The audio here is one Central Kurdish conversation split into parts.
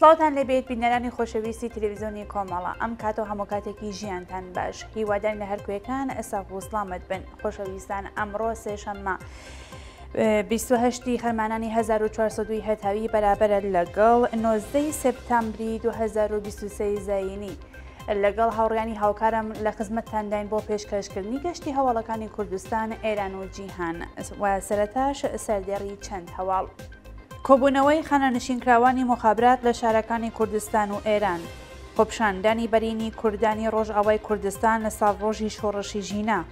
سڵاوان لەبێت بینەرانی خۆشەویستی تلویزیۆنی کۆمەڵە ئەم کاتۆ هەموو کاتێکی ژیانتان باش هیوادان لە هەرکوێکان ئێستا وسلامت بن خۆشەویستان ئەمڕۆ سێشەممە. 28 خەرمانانی 1400 هەتاوی بەرابرە لەگەڵ نۆزدەی سپتامبری 2023 زینی. لەگەڵ هاوڕیانی هاوکارم لە خزمەتتانداین بۆ پێشکەشکردنی گەشتی هەواڵەکانی کوردستان ئێران و جیهان و سەرەتاش سەردێڕی چەند هەواڵ. کۆبوونەوەی خانەنشین کراوانی مخابرات لە شارەکانی کوردستان و ئێران خۆپشاندانی بەرینی کوردانی ڕۆژئاوای کوردستان لە ساڵڕۆژی شۆڕەشی ژینا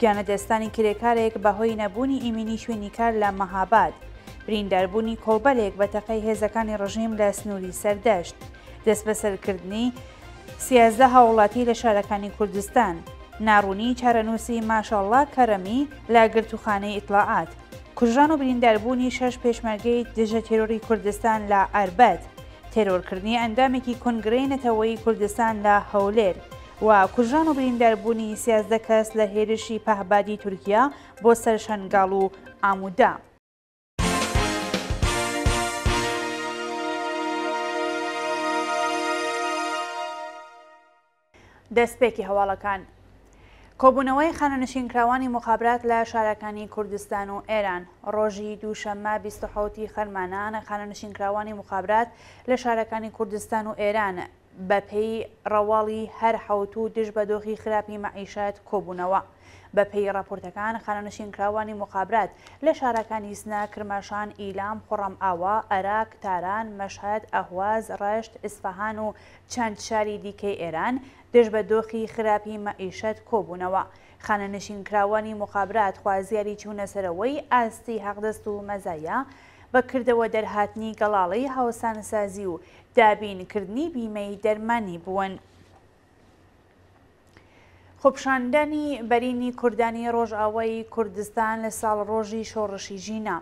گیانە دەستانی کرێکارێک بەهۆی نەبوونی ئیمینی شوێنی کار لە مەهاباد برینداربوونی کۆبەلێک بە تەقەی هێزەکانی ڕژیم لە سنووری سەردەشت دەست بەسەرکردنی سیازدە هاوڵاتی لە شارەکانی کوردستان ناڕوونی چارەنووسی ماشەڵا کەرەمی لا گرتوخانەی ئیتلاعات کوژران و برینداربوونی شەش پێشمەرگەی دژە تێرۆری کوردستان لە ئاربەت تێرۆرکردنی ئەندامێکی کنگرێنەتەوەی کوردستان لە هەولێر و کوژران و برینداربوونی سیازدە کەس لە هێرشی پەهبادی تورکیا بۆ سەر شەنگاڵ و ئامودا. دەستپێکی هەواڵەکان کۆبوونەوەی خانەنشین کراوانی مخابرات لە شارەکانی کوردستان و ئێران ڕۆژی دووشەممە 26 خەرمانانە خانەنشین کراوانی مخابرات لە شارەکانی کوردستان و ئێرانە بە پێی ڕەواڵی هەر حوت و دش بە دۆخی خراپی مەعیشات کۆبوونەوە. بە پێی راپۆرتەکان خانەنشین کراوانی مخابرات لە شارەکانی سنا کرماشان ئیلام خوڕم ئاوا عراق تاران مەشهد ئەهواز ڕشت ئیسفهان و چەند شاری دیکەی ئێران دژ بە دۆخی خراپی مەئیشەت کۆبوونەوە. خانەنشین کراوانی مخابرات خوازیاری چوونەسەرەوەی ئاستی حەقدەست و مەزایە، بەکردەوە دەرهاتنی گەڵاڵی هاوسانسازی و دابینکردنی بیمەی دەرمانی بوون. خۆپشاندانی بەرینی کوردانی ڕۆژئاوایی کوردستان لە ساڵ ڕۆژی شۆڕشی ژینە.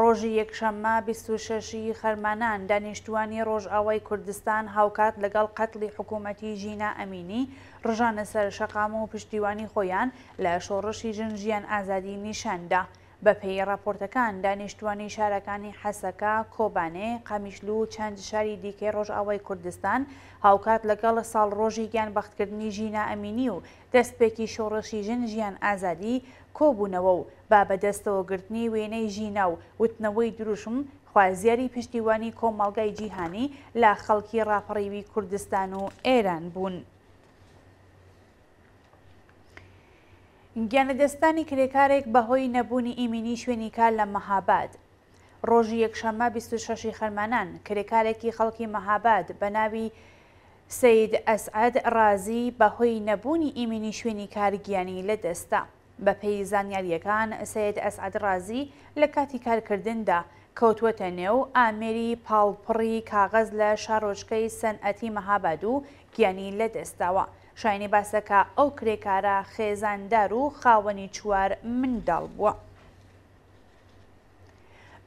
ڕۆژی یەکشەممە 26 خەرمانان دانیشتوانی ڕۆژئاوای کوردستان هاوکات لەگەڵ قەتلی حکوومەتی ژینە ئەمینی ڕژانە سەر شەقام و پشتیوانی خۆیان لە شۆڕشی ژن ژیان ئازادی نیشاندا. بە پێی راپۆرتەکان دانیشتوانی شارەکانی حەسەکە کۆبانێ قەمیشلو و چەند شاری دیکەی ڕۆژئاوای کوردستان هاوکات لەگەڵ ساڵ ڕۆژی گیان بەختکردنی ژینە ئەمینی و دەستپێکی شۆڕەشی ژن ژیان ئازادی کۆبوونەوە و با بەدەستەوەگرتنی وێنەی ژینە و وتنەوەی دروشم خوازیاری پشتیوانی کۆمەڵگای جیهانی لە خەڵکی ڕاپەڕیوی کوردستان و ئێران بوون. گیانەدەستانی کرێکارێک بەهۆی نەبوونی ئیمینی شوێنی کار لە مەهاباد ڕۆژی یەکشەمە 26 خەرمانان کرێکارێکی خەڵکی مەهاباد بە ناوی سید ئەسعد ڕازی بەهۆی نەبوونی ئیمینی شوێنی کارگیانی لە دەستا بە پێی زانیاریەکان سید ئەسعد ڕازی لە کاتی کارکردندا کەوتوەتە نێو ئامێری پاڵپڕی کاغەز لە شارۆچکەی سەنئەتی مەهاباد و گیانی لە دەستاوە. شاینی باسەکە ئەو کرێکارە خێزاندار و خاوەنی چوار منداڵ بووە.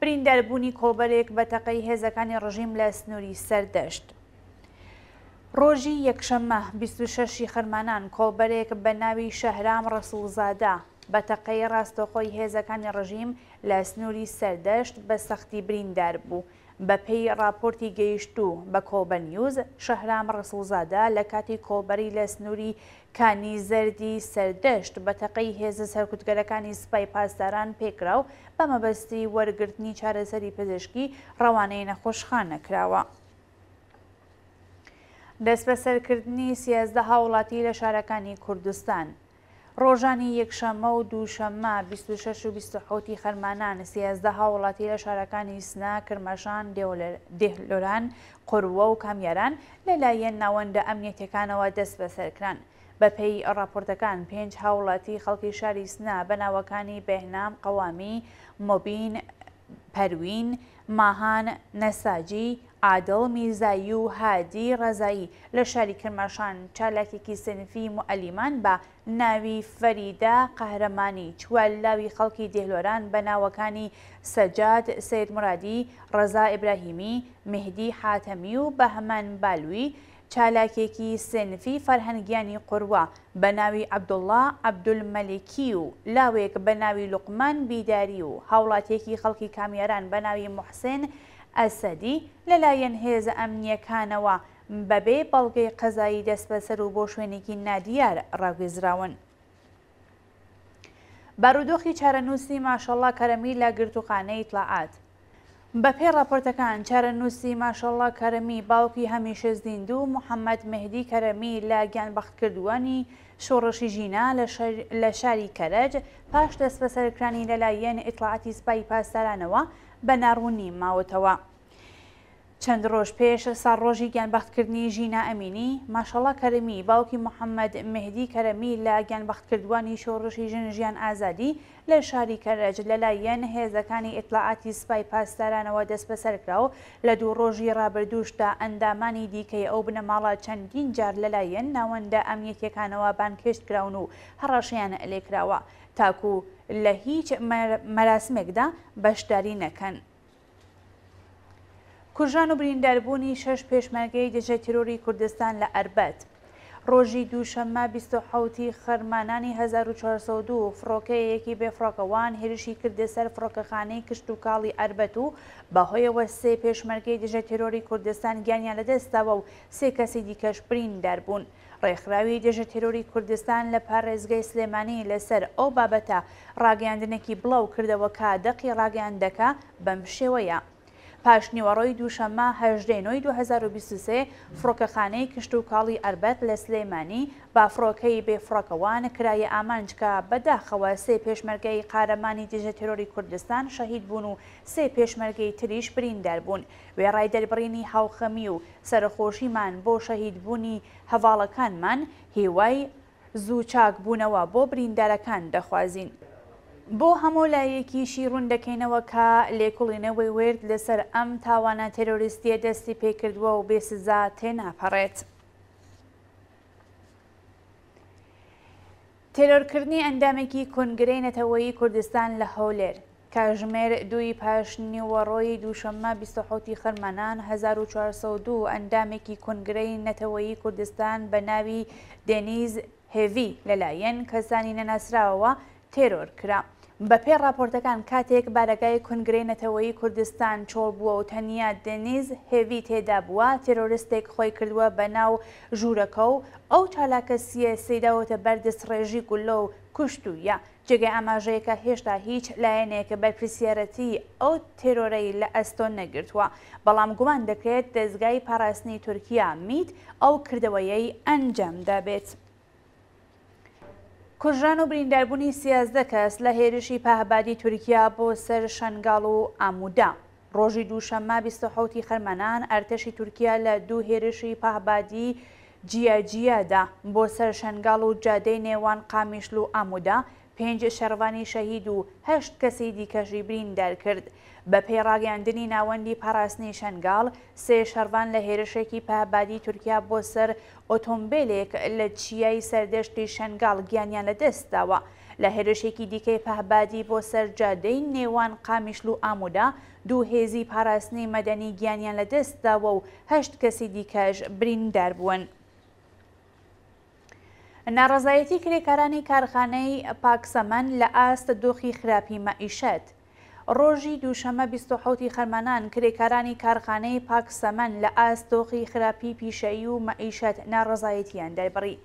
برینداربوونی کۆبەرێک بە تەقەی هێزەکانی ڕژیم لە سنووری سەردەشت. ڕۆژی یەکشەمە 26 خەرمانان کۆبەرێک بە ناوی شەهرام ڕسوڵزادا بە تەقەی ڕاستەخۆی هێزەکانی ڕژیم لە سنووری سەردەشت بە سەختی بریندار بوو. بە پێی راپۆرتی گەیشتوو بە کۆبە نیوز شەهرام ڕسوزادا لە کاتی کۆبەری لە سنووری کانی زەردی سەردەشت بە تەقەی هێزە سەرکوتگەرەکانی سپای پاسداران پێکرا و بە مەبەستی وەرگرتنی چارەسەری پزیشکی ڕەوانەی نەخۆشخانە کراوە. دەست بە سەرکردنی سیازدە هاوڵاتی لە شارەکانی کوردستان ڕۆژانی یەکشەمە و دووشەمە 26 و 26 خەرمانان سیازدە هاوڵاتی لە شارەکانی سنا کرمەشان دێلۆران قوروە و کامیاران لەلایەن ناوەندە ئەمنیەتەکانەوە دەست بەسەرکران. بەپی راپۆرتەکان پێنج هاوڵاتی خەڵکی شاری سنا بە ناوەکانی بەهنام قەوامی مۆبین پەروین ماهان نەساجی عادڵ میرزایی و هادی ڕزایی لە شاری کرماشان چالاکێکی سنفی موعلیمان بە ناوی فەریدا قەهرەمانی چوە لاوی خەڵکی دێلۆران بە ناوەکانی سەجاد سید مرادی ڕزا ئیبراهیمی مهدی حاتەمی و بە هەمان بالوی چالاکێکی سنفی فەرهەنگیانی قوروە بە ناوی عەبدوڵا عەبدولمەلیکی و لاوێک بە ناوی لوقمان بیداری و هاوڵاتێکی خەڵکی کامیاران بە ناوی محسن ئەسەدی لەلایەن هێزە ئەمنیەکانەوە بەبێ بەڵگەی قەزایی دەست بەسەر و بۆ شوێنێکی نادیار ڕاگوێزراون. بارودۆخی چارەنووسی ماشەڵا کەرەمی لە گرتوخانەی تلاعات بە پێی راپۆرتەکان چارە نووسی ماشەڵە کەرەمی باوکی هەمیشەزدین دوو محەممەد مهدی کەرەمی لە گیانبەختکردوانی شۆڕەشی ژینا لە شاری کەرەج پاش دەست بە سەرکرانی لەلایەن ئیطلاعاتی سپای پاسدارانەوە بە ناڕوونی ماوەتەوە. چەند ڕۆژ پێش سار ڕۆژی گیانبختکردنی ژینا ئەمینی ماشەڵە کەرەمی باوکی محەممەد مهدی کەرەمی لە گیانبختکردوانی شۆڕشی ژنژیان ئازادی لە شاری کەرەج لەلایەن هێزەکانی ئیتلاعاتی سپای پاسدارانەوە دەست بەسەرکرا و لە دوو ڕۆژی ڕابردوشدا ئەندامانی دیکەی ئەو بنەماڵە چەندین جار لەلایەن ناوەندە ئەمیەتەکانەوە بانکشت کراون و هەڕەشیان لێکراوە تاکو لە هیچ مەراسمێکدا بەشداری نەکەن. کوژان و برینداربوونی شەش پێشمەرگەی دژە تیرۆری کوردستان لە ئەربەت ڕۆژی دووشەممە 1970 خەرمانانی 1942 فڕۆکەیەکی بێفڕۆکەوان هێرشی کردە سەر فڕۆکەخانەی کشت و کاڵی ئەربەت و بەهۆیەوە سێ پێشمەرگەی دژە تیرۆری کوردستان گیانیان لەدەستەوە و سێ کەسی دیکەش بریندار بوون. ڕێکخراوی دژە تیرۆری کوردستان لە پارێزگەی سلێمانی لەسەر ئەو بابەتە ڕاگەاندنێکی بڵاو کردەوە کا دەقی ڕاگەاندەکە بەم شێوەیە. پاشنیوەڕۆی دووشەمە هەژدەینەوەی 2023 فڕۆکەخانەی کشت و کاڵی ئەربەت لە سلەیمانی با فڕۆکەی بێفڕۆکەوان کرایە ئامانجکە بەداخەوە سێ پێشمەرگەی قارەمانی دژە تۆری کوردستان شەهید بوون و سێ پێشمەرگەی تریش بریندار بوون وێڕای دەربڕینی هاوخەمی و سەرخۆشیمان بۆ شەهید بوونی هەواڵەکانمان هیوای زوو چاک بوونەوە بۆ بریندارەکان دەخوازیین. بۆ هەموو لایەکیشی ڕوون دەکەینەوە کە لێکوڵینەوەی ورد لەسەر ئەم تاوانە تێرۆریستیە دەستی پێکردووە و بێسزا تێناپەڕێت. تێرۆرکردنی ئەندامێکی کنگرێنەتەوەی کوردستان لە هەولێر کاژمێر دوی پاشنی وەڕۆی دووشەممە 26 خەرمانان 1402 ئەندامێکی کنگرەی نەتەوەیی کوردستان بە ناوی دێنیز هێوی لەلایەن کەسانی نەناسراوەوە تێرۆر کرا. بە پێ راپۆرتەکان کاتێک بارەکەی کنگرێنەتەوەی کوردستان چۆڵ بووە و تەنیا دەنیز هێوی تێدا بووە تێرۆریستێک خۆی کردووە بە ناو ژوورەکە و ئەو چالاکە سیە سیداوەتە بەردەست ڕێژی گولۆ و کوشت وە جگە ئاماژەیەکە هێشتا هیچ لایەنێکە بەرپسیارەتی ئەو تێرۆرەی لە ئەستۆن نەگرتووە بەڵام گومان دەکرێت دەستگای پاراستنی تورکیا میت ئەو کردەوەیەی ئەنجام دەبێت. کوژران و برینداربوونی سیازدە کەس لە هێرشی پاهبادی تورکیا بۆ سەر شنگال و ئامودا. ڕۆژی دووشەمما 26 خەرمەنان ئەرتەشی تورکیا لە دوو هێرشی پاهبادی جیاجیادا بۆ سەر شنگال و جادەی نێوان قامیشل و ئامودا پێنج شەروانی شەهید و هەشت کەسی دیکەژی بریندار کرد بە پێڕاگەاندنی ناوەندی پاراستنی شەنگال سێ شەروان لە هێرشێکی پابادی تورکیا بۆ سەر ئۆتۆمبیلێک لە چیای سەردەشتی شەنگال گیانیان لە دەستداوە. لە هێرشێکی دیکەی پەهبادی بۆ سەررجادەی نێوان قامیشل و ئامودا دوو هێزی پاراستنی مەدەنی گیانیان لە دەستداوە و هەشت کەسی دیکەش بریندار بوون. ناڕزایەتی کرێکارانی کارخانەی پاکسەمەند لە ئاستە دۆخی خراپی مەئیشەت. ڕۆژی دووشەمە 26 خەرمانان کرێکارانی کارخانەی پاکسەمەند لە ئاستۆخی خراپی پیشەیی و مەئیشەت ناڕزایەتیان دەبڕی.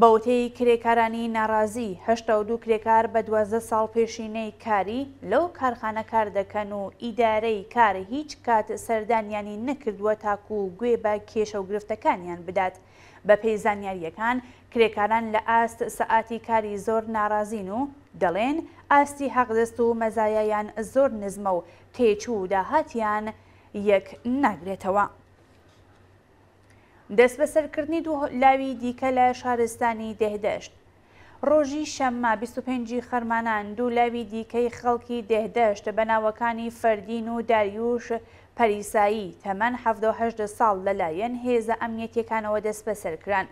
بەوتەی کرێکارانی ناڕازی هەشتا و دوو کرێکار بە دوازە ساڵ پێشینەی کاری لەو کارخانە کار دەکەن و ئیدارەی کار هیچ کات سەردانیانی نەکردووە تاکو و گوێ بە کێشە و گرفتەکانیان بدات. بە پێی زانیاریەکان کرێکاران لە ئاست سەعاتی کاری زۆر ناڕازین و دەڵێن ئاستی حەقدەست و مەزایایان زۆر نزمە و تێچوو داهاتیان یەک ناگرێتەوە. دەست بەسەرکردنی دوو لاوی دیکە لە شارستانی دێهدەشت. ڕۆژی شەمما 25 خەرمانان دوو لاوی دیکەی خەڵکی دێهدەشت بە ناوەکانی فەردین و داریوش پەریسایی تەمەەن 1970 ساڵ لەلایەن هێزە ئەمنیەتەکانەوە دەست بەسەرکران.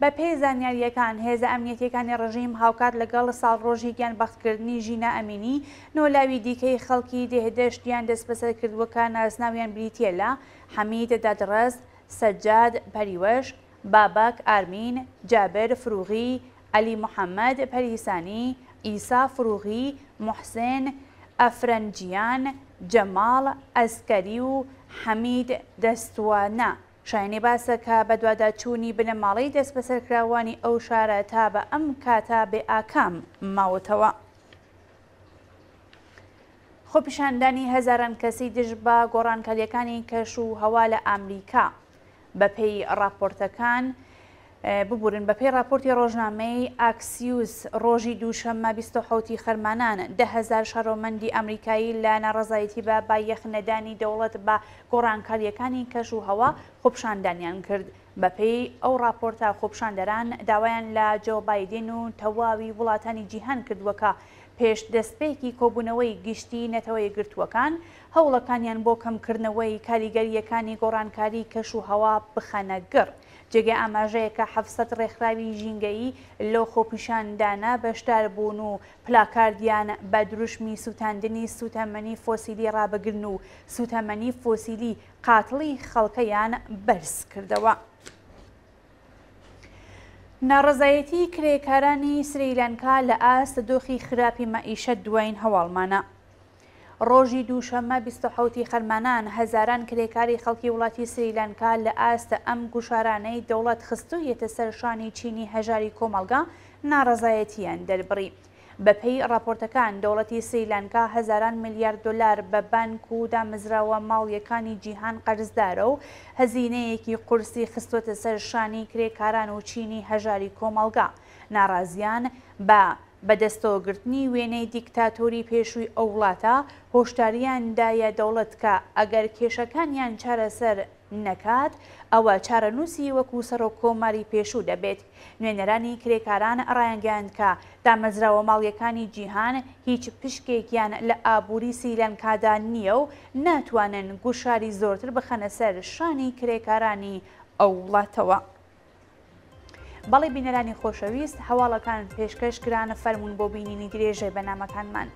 بە پێی زانیاریەکان هێزە ئەمنیەتەکانی ڕژیم هاوکات لەگەڵ ساڵڕۆژی گیان بەختکردنی ژینە ئەمینی نۆلاوی دیکەی خەڵکی دێهدەشتیان دەست بەسەر کردوەکە ناسناویان بریتێلا حەمید دەدڕست سەجاد پەریوەش باباک ئارمین جابر فروغی علی محەممەد پەریسانی ئیسا فروغی محسێن ئەفرەنجیان جەماڵ ئەسکەری و حەمید دەستوانە شایانی باسەکە بەدوادا چوونی بنەماڵی دەست بەسەرکراوانی ئەو شارە تا بە ئەم کاتا بێ ئاکام ماوتەوە. خۆپیشاندانی هەزاران کەسی دژ بە گۆڕانکاریەکانی کەش و هەوا لە ئامریکا بە پێی راپۆرتەکان، ببورن بە پێی راپۆرتی ڕۆژنامەی ئاکسیوس ڕۆژی دووشەممە 26 خەرمانان دههزار شارۆمەندی ئەمریکایی لە ناڕزایەتی بە با یەخنەدانی دەوڵەت بە گۆڕانکاریەکانی کەش و هەوا خۆپشاندانیان کرد بە پێی ئەو راپۆرتە خۆپشاندەران داوایان لە جۆبایدین و تەواوی وڵاتانی جیهان کردوەکە. پێش دەستپێکی کۆبوونەوەی گشتی نەتەوەی گرتووەکان هەوڵەکانیان بۆ کەمکردنەوەی کاریگەریەکانی گۆڕانکاری کەش و هەوا بخەنە گڕ. جێگە ئاماژەیە کە حەفسەت ڕێکخراوی ژینگەیی لەو خۆپیشاندانە بەشدار بوون و پلاکاردیان بە دروشمی سووتاندنی سوتەمەنی فۆسیلی ڕابگرن و سوتەمەنی فۆسیلی قاتڵی خەڵکەیان بەرز کردەوە. ناڕزایەتی کرێکارانی سریلەنکا لە ئاست دۆخی خراپی مەئیشە دوایین هەواڵمانە. ڕۆژی دووشەممە 26 خەرمانان هەزاران کرێکاری خەڵکی وڵاتی سریلانکا لە ئاستە ئەم گوشارانەی دەوڵەت خستویەتە سەرشانی چینی هەژاری کۆمەلگا ناڕزایەتیان دەربڕی. بەپەی راپۆرتەکان دەوڵەتی سریلانکا هزاران میلیارد دلار بە بانک و دامزراوە ماڵیەکانی جیهان قەرزدارە و هەزینەیەکی قورسی خستوتە سەرشانی کرێکاران و چینی هەژاری کۆمەلگا ناڕازیان بە بەدەستەوەگرتنی وێنەی دیکتاتۆری پێشووی ئەو وڵاتە هۆشداریاندایە دەوڵەت کە ئەگەر کێشەکانیان چارەسەر نەکات ئەوە چارەنووسی وەکو سەرۆک کۆماری پێشوو دەبێت نوێنەرانی کرێکاران ڕایانگەاند کە دامەزراوە ماڵیەکانی جیهان هیچ پشکێکیان لە ئابووری سیلەنکادا نییە و ناتوانن گوشاری زۆرتر بخەنە سەر شانی کرێکارانی ئەو وڵاتەوە. بەڵی بینەرانی خۆشەویست هەواڵەکان پێشکەش کرانە فەرمونون بۆ بینینی درێژەی بەنامەکانمان.